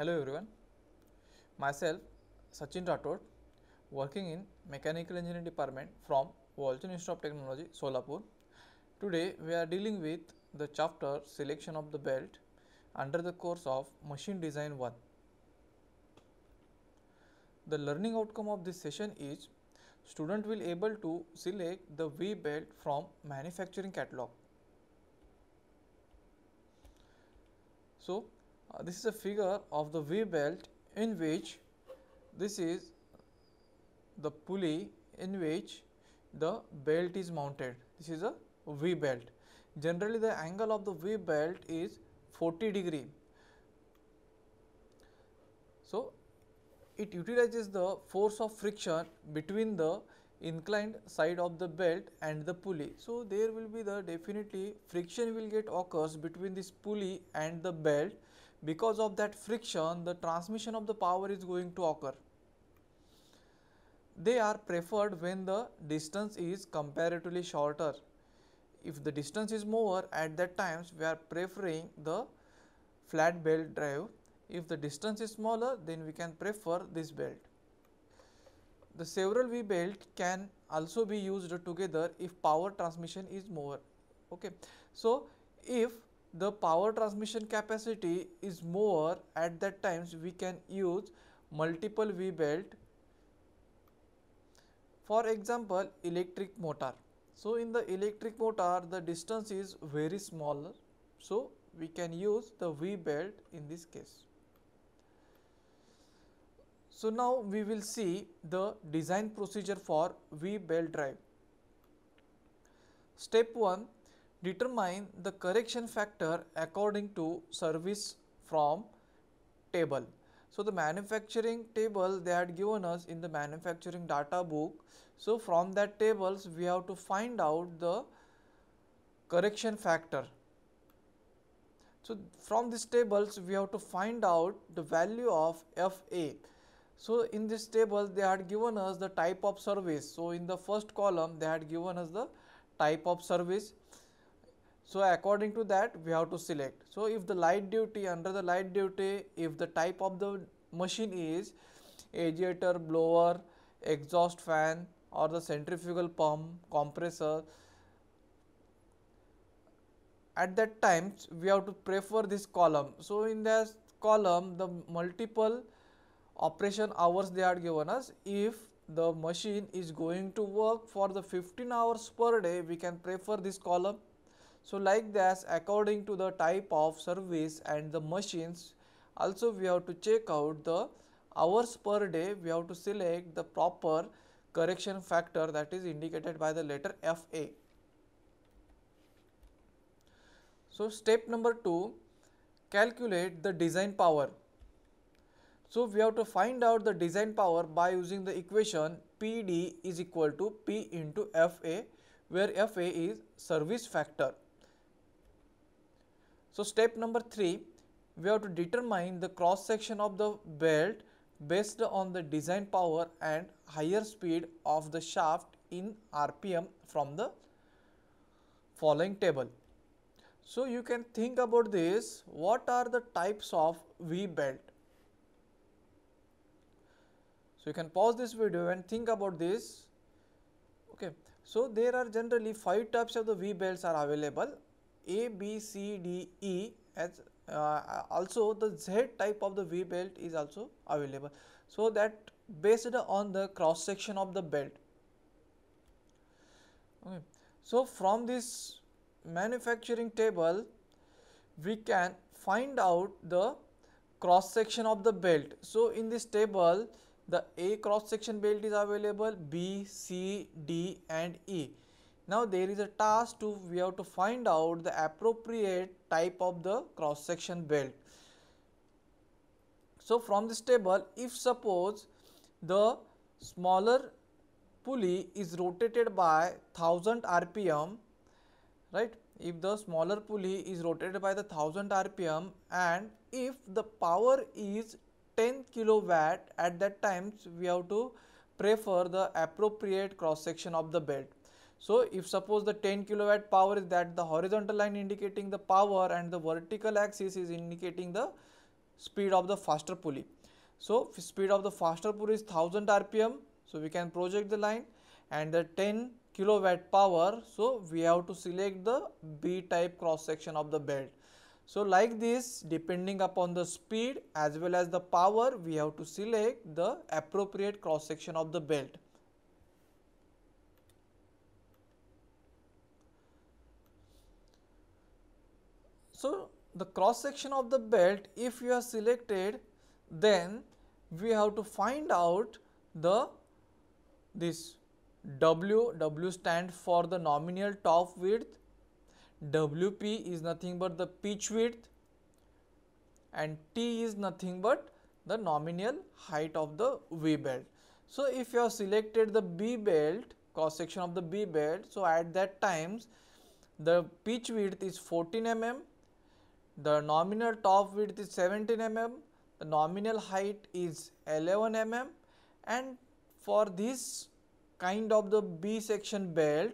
Hello everyone, myself Sachin Rathod working in Mechanical Engineering Department from Walton Institute of Technology, Solapur. Today we are dealing with the chapter selection of the belt under the course of Machine Design 1. The learning outcome of this session is student will able to select the V belt from manufacturing catalog. So uh, this is a figure of the V belt in which this is the pulley in which the belt is mounted. This is a V belt. Generally, the angle of the V belt is 40 degree. So, it utilizes the force of friction between the inclined side of the belt and the pulley. So, there will be the definitely friction will get occurs between this pulley and the belt because of that friction the transmission of the power is going to occur. They are preferred when the distance is comparatively shorter. If the distance is more at that times we are preferring the flat belt drive. If the distance is smaller then we can prefer this belt. The several V belt can also be used together if power transmission is more. Okay. So, if the power transmission capacity is more at that times we can use multiple V belt for example electric motor so in the electric motor the distance is very smaller so we can use the V belt in this case so now we will see the design procedure for V belt drive step 1 Determine the correction factor according to service from table. So the manufacturing table they had given us in the manufacturing data book. So from that tables we have to find out the correction factor. So from these tables we have to find out the value of FA. So in this table they had given us the type of service. So in the first column they had given us the type of service. So according to that we have to select. So if the light duty under the light duty if the type of the machine is agitator, blower, exhaust fan or the centrifugal pump, compressor at that time we have to prefer this column. So in this column the multiple operation hours they are given us if the machine is going to work for the 15 hours per day we can prefer this column so like this according to the type of service and the machines also we have to check out the hours per day we have to select the proper correction factor that is indicated by the letter FA. So step number 2 calculate the design power. So we have to find out the design power by using the equation PD is equal to P into FA where FA is service factor. So, step number 3 we have to determine the cross section of the belt based on the design power and higher speed of the shaft in RPM from the following table. So, you can think about this what are the types of V belt. So, you can pause this video and think about this. Okay. So, there are generally 5 types of the V belts are available a, B, C, D, E as uh, also the Z type of the V belt is also available. So that based on the cross section of the belt. Okay. So from this manufacturing table we can find out the cross section of the belt. So in this table the A cross section belt is available B, C, D and E. Now there is a task to we have to find out the appropriate type of the cross section belt. So from this table if suppose the smaller pulley is rotated by 1000 rpm right if the smaller pulley is rotated by the 1000 rpm and if the power is 10 kilowatt at that times we have to prefer the appropriate cross section of the belt so if suppose the 10 kilowatt power is that the horizontal line indicating the power and the vertical axis is indicating the speed of the faster pulley. So speed of the faster pulley is 1000 rpm. So we can project the line and the 10 kilowatt power. So we have to select the B type cross section of the belt. So like this depending upon the speed as well as the power we have to select the appropriate cross section of the belt. So, the cross section of the belt if you have selected then we have to find out the this W, W stand for the nominal top width, WP is nothing but the pitch width and T is nothing but the nominal height of the V belt. So, if you have selected the B belt cross section of the B belt, so at that times the pitch width is 14 mm the nominal top width is 17 mm, the nominal height is 11 mm and for this kind of the B section belt,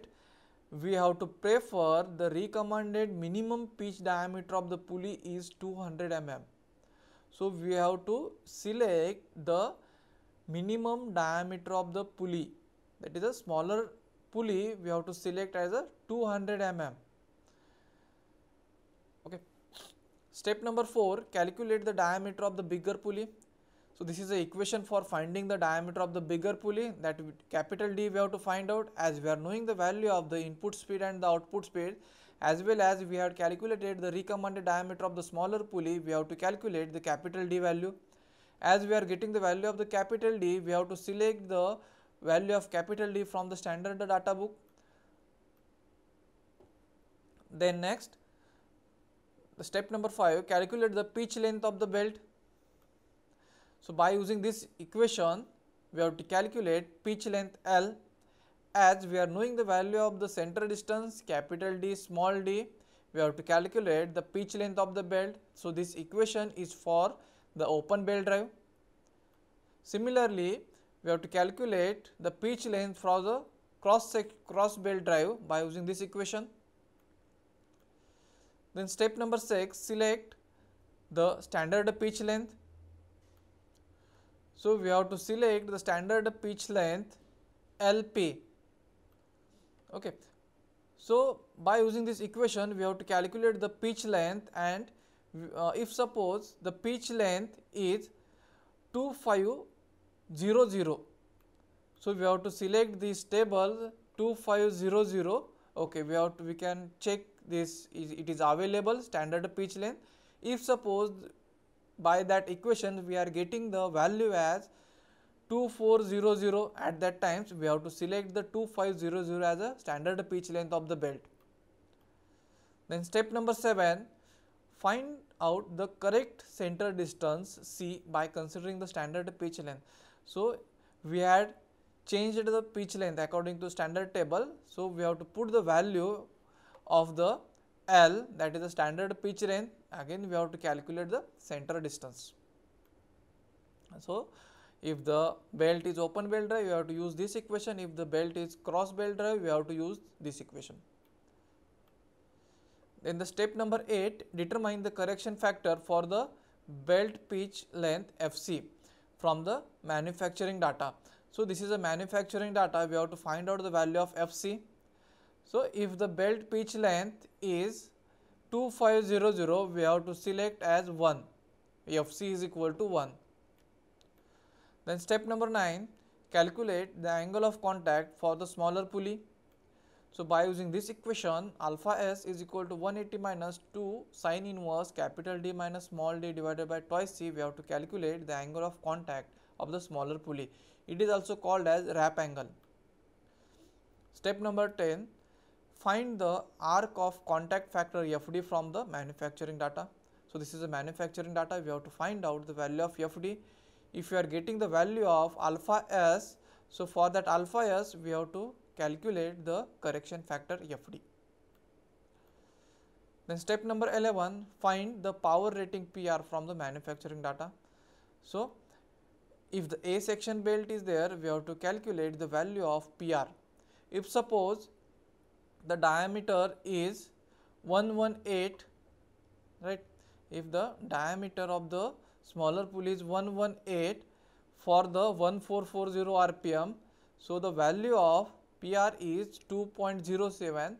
we have to prefer the recommended minimum pitch diameter of the pulley is 200 mm. So, we have to select the minimum diameter of the pulley that is a smaller pulley we have to select as a 200 mm Step number 4, calculate the diameter of the bigger pulley. So this is the equation for finding the diameter of the bigger pulley that capital D we have to find out as we are knowing the value of the input speed and the output speed as well as we have calculated the recommended diameter of the smaller pulley we have to calculate the capital D value. As we are getting the value of the capital D we have to select the value of capital D from the standard data book. Then next the step number 5 calculate the pitch length of the belt. So, by using this equation we have to calculate pitch length L as we are knowing the value of the center distance capital D small d we have to calculate the pitch length of the belt. So, this equation is for the open belt drive. Similarly, we have to calculate the pitch length for the cross, cross belt drive by using this equation. Then step number 6 select the standard pitch length. So we have to select the standard pitch length LP. Okay. So by using this equation we have to calculate the pitch length and uh, if suppose the pitch length is 2500 so we have to select this table 2500 okay we have to we can check this is it is available standard pitch length. If suppose by that equation we are getting the value as 2400 at that times we have to select the 2500 as a standard pitch length of the belt. Then step number 7 find out the correct center distance C by considering the standard pitch length. So, we had changed the pitch length according to standard table. So, we have to put the value of the L that is the standard pitch range again we have to calculate the center distance. So, if the belt is open belt drive you have to use this equation if the belt is cross belt drive you have to use this equation. Then the step number 8 determine the correction factor for the belt pitch length FC from the manufacturing data. So, this is a manufacturing data we have to find out the value of FC so, if the belt pitch length is 2500, we have to select as 1, FC is equal to 1. Then step number 9, calculate the angle of contact for the smaller pulley. So, by using this equation, alpha s is equal to 180 minus 2 sine inverse capital D minus small d divided by twice c, we have to calculate the angle of contact of the smaller pulley. It is also called as wrap angle. Step number 10, find the arc of contact factor FD from the manufacturing data. So, this is the manufacturing data we have to find out the value of FD. If you are getting the value of alpha s, so for that alpha s we have to calculate the correction factor FD. Then step number 11 find the power rating PR from the manufacturing data. So, if the A section belt is there we have to calculate the value of PR. If suppose the diameter is 118 right if the diameter of the smaller pulley is 118 for the 1440 rpm so the value of PR is 2.07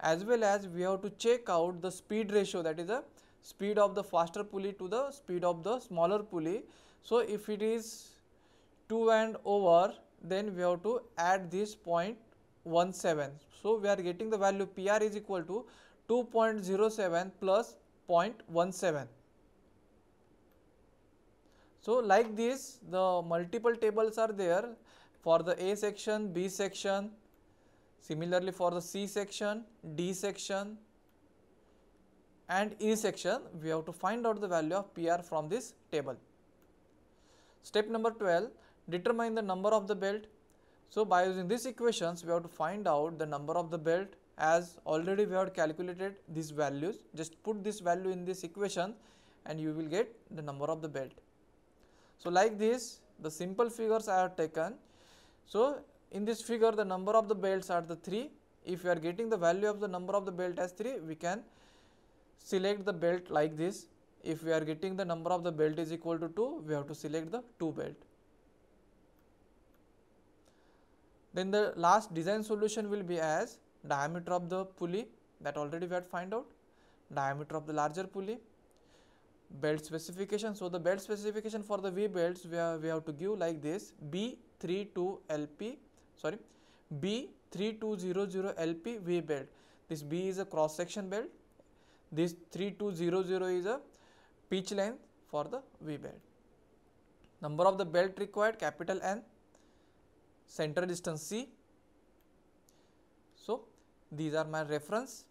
as well as we have to check out the speed ratio that is the speed of the faster pulley to the speed of the smaller pulley. So, if it is 2 and over then we have to add this 0.17 so, we are getting the value PR is equal to 2.07 plus 0.17. So, like this the multiple tables are there for the A section, B section, similarly for the C section, D section and E section we have to find out the value of PR from this table. Step number 12 determine the number of the belt so, by using these equations we have to find out the number of the belt as already we have calculated these values just put this value in this equation and you will get the number of the belt. So, like this the simple figures I have taken. So, in this figure the number of the belts are the 3 if we are getting the value of the number of the belt as 3 we can select the belt like this if we are getting the number of the belt is equal to 2 we have to select the 2 belt. Then the last design solution will be as diameter of the pulley that already we had find out, diameter of the larger pulley, belt specification. So, the belt specification for the V belts we have, we have to give like this B32LP sorry B3200LP V belt. This B is a cross section belt, this 3200 is a pitch length for the V belt. Number of the belt required capital N center distance c so these are my reference